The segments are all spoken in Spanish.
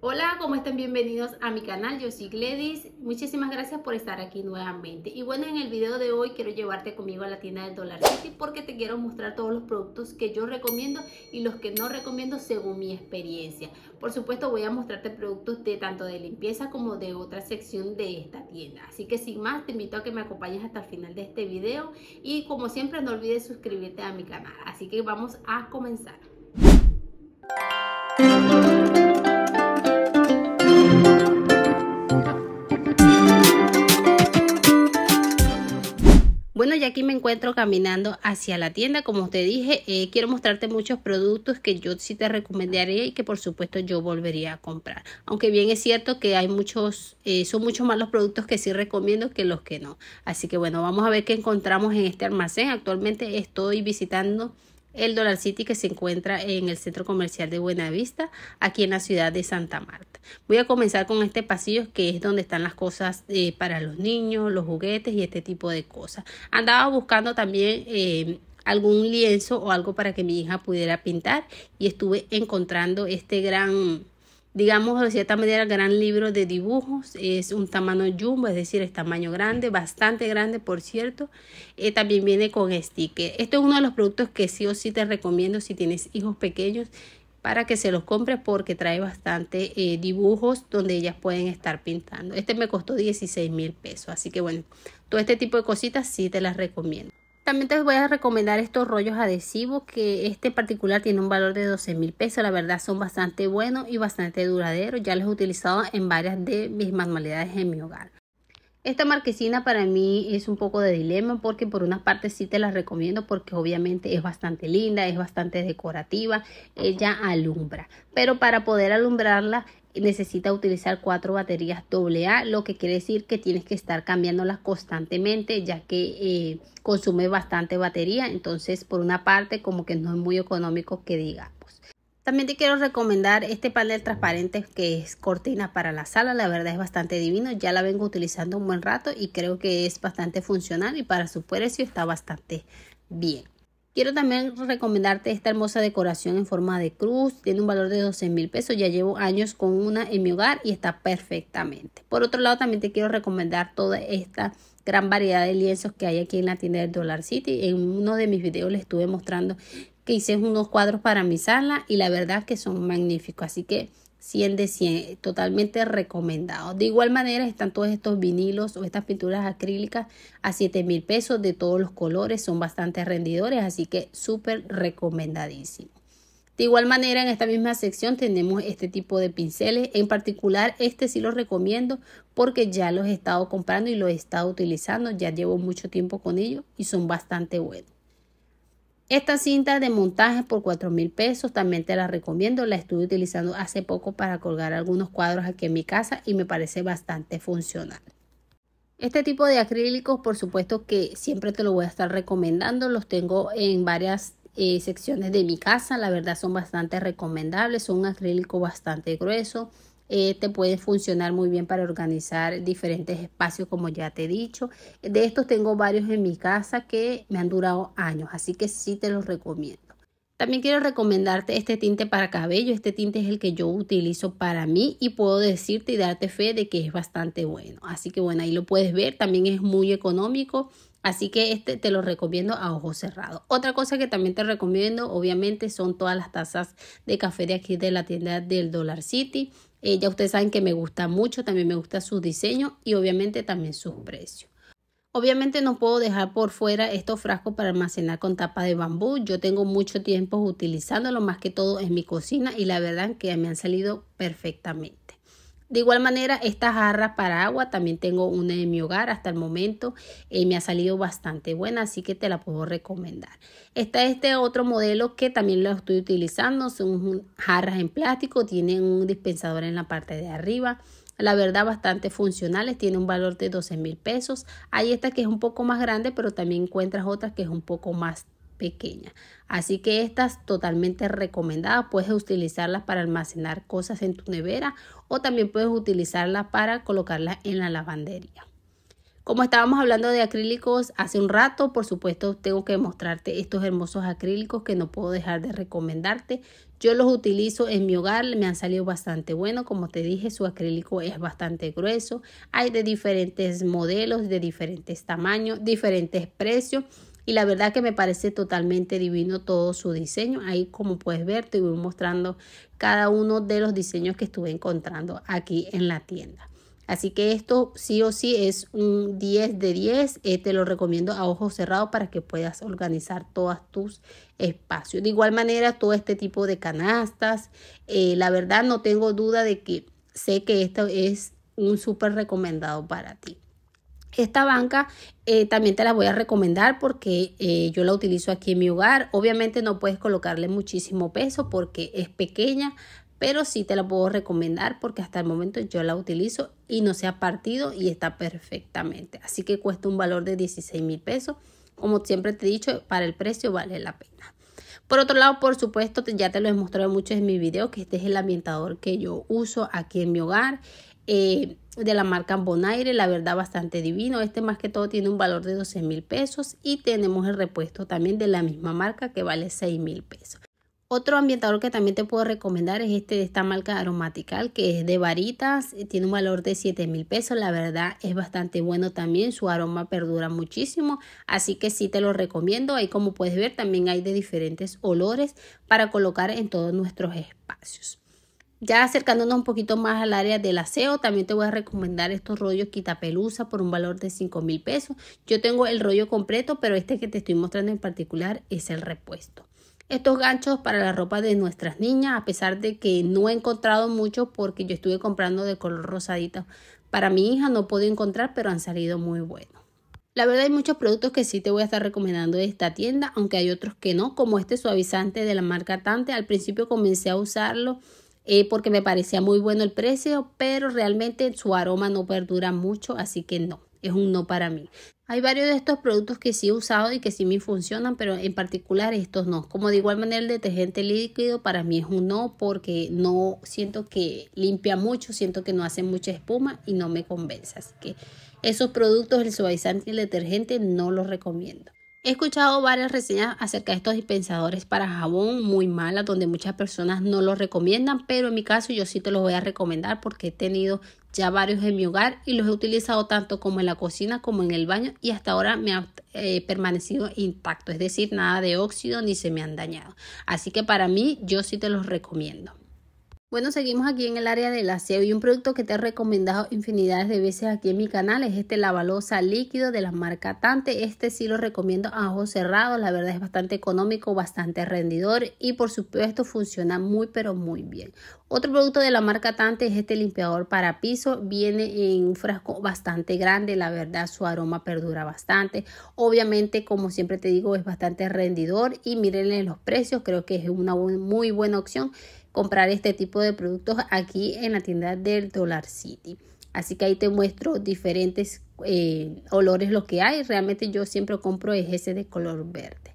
Hola, ¿cómo están? Bienvenidos a mi canal, yo soy Gladys. Muchísimas gracias por estar aquí nuevamente. Y bueno, en el video de hoy quiero llevarte conmigo a la tienda del Dollar City porque te quiero mostrar todos los productos que yo recomiendo y los que no recomiendo según mi experiencia. Por supuesto, voy a mostrarte productos de tanto de limpieza como de otra sección de esta tienda. Así que sin más, te invito a que me acompañes hasta el final de este video y como siempre no olvides suscribirte a mi canal. Así que vamos a comenzar. aquí me encuentro caminando hacia la tienda. Como te dije, eh, quiero mostrarte muchos productos que yo sí te recomendaría y que por supuesto yo volvería a comprar. Aunque bien es cierto que hay muchos, eh, son muchos más los productos que sí recomiendo que los que no. Así que bueno, vamos a ver qué encontramos en este almacén. Actualmente estoy visitando el Dollar City que se encuentra en el centro comercial de Buenavista, aquí en la ciudad de Santa Marta. Voy a comenzar con este pasillo que es donde están las cosas eh, para los niños, los juguetes y este tipo de cosas. Andaba buscando también... Eh, algún lienzo o algo para que mi hija pudiera pintar y estuve encontrando este gran digamos de cierta manera, gran libro de dibujos. Es un tamaño jumbo, es decir, es tamaño grande, bastante grande, por cierto. Eh, también viene con sticker. Esto es uno de los productos que sí o sí te recomiendo si tienes hijos pequeños para que se los compres porque trae bastante eh, dibujos donde ellas pueden estar pintando. Este me costó 16 mil pesos. Así que bueno, todo este tipo de cositas sí te las recomiendo. También te voy a recomendar estos rollos adhesivos que este particular tiene un valor de 12 mil pesos. La verdad son bastante buenos y bastante duraderos. Ya los he utilizado en varias de mis manualidades en mi hogar. Esta marquesina para mí es un poco de dilema porque por una parte sí te la recomiendo porque obviamente es bastante linda, es bastante decorativa, ella alumbra, pero para poder alumbrarla necesita utilizar cuatro baterías AA, lo que quiere decir que tienes que estar cambiándolas constantemente ya que eh, consume bastante batería. Entonces, por una parte, como que no es muy económico que digamos. Pues. También te quiero recomendar este panel transparente que es cortina para la sala, la verdad es bastante divino, ya la vengo utilizando un buen rato y creo que es bastante funcional y para su precio está bastante bien. Quiero también recomendarte esta hermosa decoración en forma de cruz. Tiene un valor de 12 mil pesos. Ya llevo años con una en mi hogar y está perfectamente. Por otro lado, también te quiero recomendar toda esta gran variedad de lienzos que hay aquí en la tienda del Dollar City. En uno de mis videos les estuve mostrando que hice unos cuadros para mi sala y la verdad que son magníficos. Así que 100 de 100, totalmente recomendado. De igual manera están todos estos vinilos o estas pinturas acrílicas a 7 mil pesos de todos los colores, son bastante rendidores, así que súper recomendadísimo. De igual manera, en esta misma sección tenemos este tipo de pinceles. En particular, este sí lo recomiendo porque ya los he estado comprando y los he estado utilizando. Ya llevo mucho tiempo con ellos y son bastante buenos. Esta cinta de montaje por 4 mil pesos también te la recomiendo. La estuve utilizando hace poco para colgar algunos cuadros aquí en mi casa y me parece bastante funcional. Este tipo de acrílicos, por supuesto que siempre te lo voy a estar recomendando. Los tengo en varias eh, secciones de mi casa. La verdad son bastante recomendables. Son un acrílico bastante grueso. Eh, te pueden funcionar muy bien para organizar diferentes espacios, como ya te he dicho. De estos tengo varios en mi casa que me han durado años, así que sí te los recomiendo. También quiero recomendarte este tinte para cabello. Este tinte es el que yo utilizo para mí y puedo decirte y darte fe de que es bastante bueno. Así que bueno, ahí lo puedes ver. También es muy económico. Así que este te lo recomiendo a ojo cerrado. Otra cosa que también te recomiendo, obviamente, son todas las tazas de café de aquí de la tienda del Dollar City. Eh, ya ustedes saben que me gusta mucho, también me gusta sus diseños y obviamente también sus precios. Obviamente no puedo dejar por fuera estos frascos para almacenar con tapa de bambú. Yo tengo mucho tiempo utilizándolo, más que todo en mi cocina y la verdad que me han salido perfectamente. De igual manera, estas jarras para agua también tengo una en mi hogar hasta el momento. y eh, me ha salido bastante buena, así que te la puedo recomendar. Está este otro modelo que también lo estoy utilizando. Son jarras en plástico, tienen un dispensador en la parte de arriba. La verdad, bastante funcionales, tiene un valor de 12 mil pesos. Hay esta que es un poco más grande, pero también encuentras otras que es un poco más pequeña. Así que estas totalmente recomendadas, puedes utilizarlas para almacenar cosas en tu nevera o también puedes utilizarlas para colocarlas en la lavandería. Como estábamos hablando de acrílicos hace un rato, por supuesto tengo que mostrarte estos hermosos acrílicos que no puedo dejar de recomendarte. Yo los utilizo en mi hogar, me han salido bastante buenos. Como te dije, su acrílico es bastante grueso. Hay de diferentes modelos, de diferentes tamaños, diferentes precios y la verdad que me parece totalmente divino todo su diseño. Ahí como puedes ver te voy mostrando cada uno de los diseños que estuve encontrando aquí en la tienda. Así que esto sí o sí es un 10 de 10. Eh, te lo recomiendo a ojos cerrados para que puedas organizar todos tus espacios. De igual manera, todo este tipo de canastas. Eh, la verdad no tengo duda de que sé que esto es un súper recomendado para ti. Esta banca eh, también te la voy a recomendar porque eh, yo la utilizo aquí en mi hogar. Obviamente no puedes colocarle muchísimo peso porque es pequeña, pero sí te la puedo recomendar porque hasta el momento yo la utilizo y no se ha partido y está perfectamente. Así que cuesta un valor de 16 mil pesos. Como siempre te he dicho, para el precio vale la pena. Por otro lado, por supuesto, ya te lo he mostrado mucho en mi video que este es el ambientador que yo uso aquí en mi hogar. Eh, de la marca Bonaire, la verdad bastante divino. Este más que todo tiene un valor de 12 mil pesos y tenemos el repuesto también de la misma marca que vale 6 mil pesos. Otro ambientador que también te puedo recomendar es este de esta marca aromatical que es de varitas, eh, tiene un valor de 7 mil pesos, la verdad es bastante bueno también, su aroma perdura muchísimo, así que sí te lo recomiendo, ahí como puedes ver también hay de diferentes olores para colocar en todos nuestros espacios. Ya acercándonos un poquito más al área del aseo, también te voy a recomendar estos rollos quitapelusa por un valor de 5 mil pesos. Yo tengo el rollo completo, pero este que te estoy mostrando en particular es el repuesto. Estos ganchos para la ropa de nuestras niñas, a pesar de que no he encontrado muchos porque yo estuve comprando de color rosadito, para mi hija, no pude encontrar, pero han salido muy buenos. La verdad hay muchos productos que sí te voy a estar recomendando de esta tienda, aunque hay otros que no, como este suavizante de la marca Tante. Al principio comencé a usarlo eh, porque me parecía muy bueno el precio, pero realmente su aroma no perdura mucho, así que no, es un no para mí. Hay varios de estos productos que sí he usado y que sí me funcionan, pero en particular estos no. Como de igual manera el detergente líquido para mí es un no porque no siento que limpia mucho, siento que no hace mucha espuma y no me convence. Así que esos productos, el suavizante y el detergente, no los recomiendo. He escuchado varias reseñas acerca de estos dispensadores para jabón muy malas, donde muchas personas no los recomiendan, pero en mi caso yo sí te los voy a recomendar porque he tenido ya varios en mi hogar y los he utilizado tanto como en la cocina como en el baño y hasta ahora me ha eh, permanecido intacto, es decir, nada de óxido ni se me han dañado. Así que para mí yo sí te los recomiendo. Bueno, seguimos aquí en el área del aseo y un producto que te he recomendado infinidades de veces aquí en mi canal es este lavalosa líquido de la marca Tante. Este sí lo recomiendo a ojos cerrados, la verdad es bastante económico, bastante rendidor y por supuesto funciona muy pero muy bien. Otro producto de la marca Tante es este limpiador para piso, viene en un frasco bastante grande, la verdad su aroma perdura bastante. Obviamente, como siempre te digo, es bastante rendidor y mírenle los precios, creo que es una muy buena opción comprar este tipo de productos aquí en la tienda del Dollar City. Así que ahí te muestro diferentes eh, olores lo que hay. Realmente yo siempre compro ese de color verde.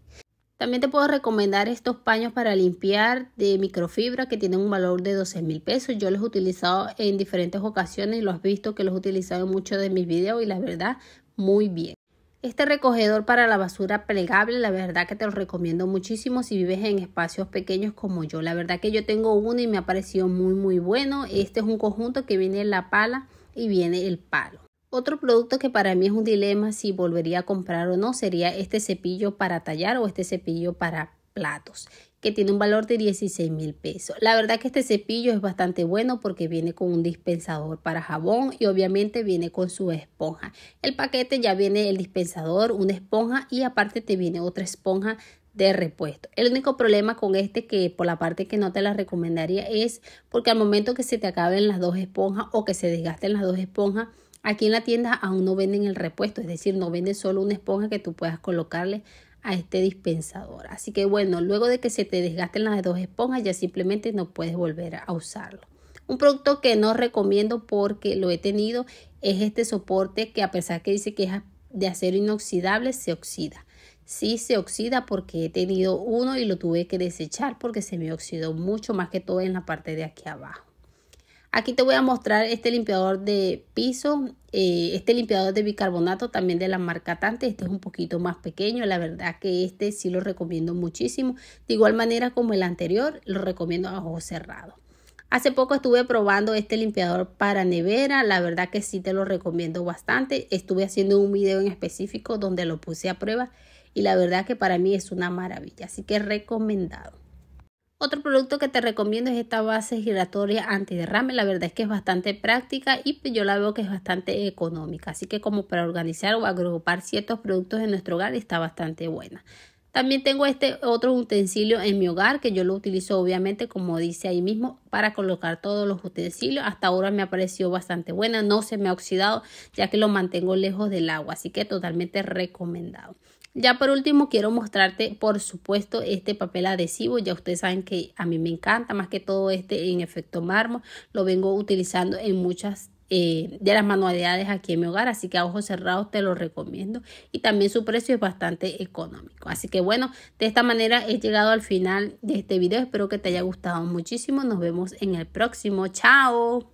También te puedo recomendar estos paños para limpiar de microfibra que tienen un valor de 12 mil pesos. Yo los he utilizado en diferentes ocasiones y los has visto que los he utilizado en muchos de mis videos y la verdad, muy bien. Este recogedor para la basura plegable, la verdad que te lo recomiendo muchísimo si vives en espacios pequeños como yo. La verdad que yo tengo uno y me ha parecido muy muy bueno. Este es un conjunto que viene la pala y viene el palo. Otro producto que para mí es un dilema si volvería a comprar o no sería este cepillo para tallar o este cepillo para platos que tiene un valor de 16 mil pesos. La verdad que este cepillo es bastante bueno porque viene con un dispensador para jabón y obviamente viene con su esponja. El paquete ya viene el dispensador, una esponja y aparte te viene otra esponja de repuesto. El único problema con este que por la parte que no te la recomendaría es porque al momento que se te acaben las dos esponjas o que se desgasten las dos esponjas, aquí en la tienda aún no venden el repuesto, es decir, no venden solo una esponja que tú puedas colocarle a este dispensador. Así que bueno, luego de que se te desgasten las dos esponjas ya simplemente no puedes volver a usarlo. Un producto que no recomiendo porque lo he tenido es este soporte que a pesar que dice que es de acero inoxidable, se oxida. Sí se oxida porque he tenido uno y lo tuve que desechar porque se me oxidó mucho más que todo en la parte de aquí abajo. Aquí te voy a mostrar este limpiador de piso, eh, este limpiador de bicarbonato también de la marca Tante, este es un poquito más pequeño, la verdad que este sí lo recomiendo muchísimo, de igual manera como el anterior, lo recomiendo a ojos cerrados. Hace poco estuve probando este limpiador para nevera, la verdad que sí te lo recomiendo bastante. Estuve haciendo un video en específico donde lo puse a prueba y la verdad que para mí es una maravilla, así que recomendado. Otro producto que te recomiendo es esta base giratoria antiderrame. La verdad es que es bastante práctica y yo la veo que es bastante económica. Así que como para organizar o agrupar ciertos productos en nuestro hogar está bastante buena. También tengo este otro utensilio en mi hogar que yo lo utilizo obviamente como dice ahí mismo para colocar todos los utensilios. Hasta ahora me ha parecido bastante buena, no se me ha oxidado ya que lo mantengo lejos del agua, así que totalmente recomendado. Ya por último quiero mostrarte por supuesto este papel adhesivo, ya ustedes saben que a mí me encanta más que todo este en efecto mármol, lo vengo utilizando en muchas eh, de las manualidades aquí en mi hogar, así que a ojos cerrados te lo recomiendo y también su precio es bastante económico. Así que bueno, de esta manera he llegado al final de este video, espero que te haya gustado muchísimo, nos vemos en el próximo, chao.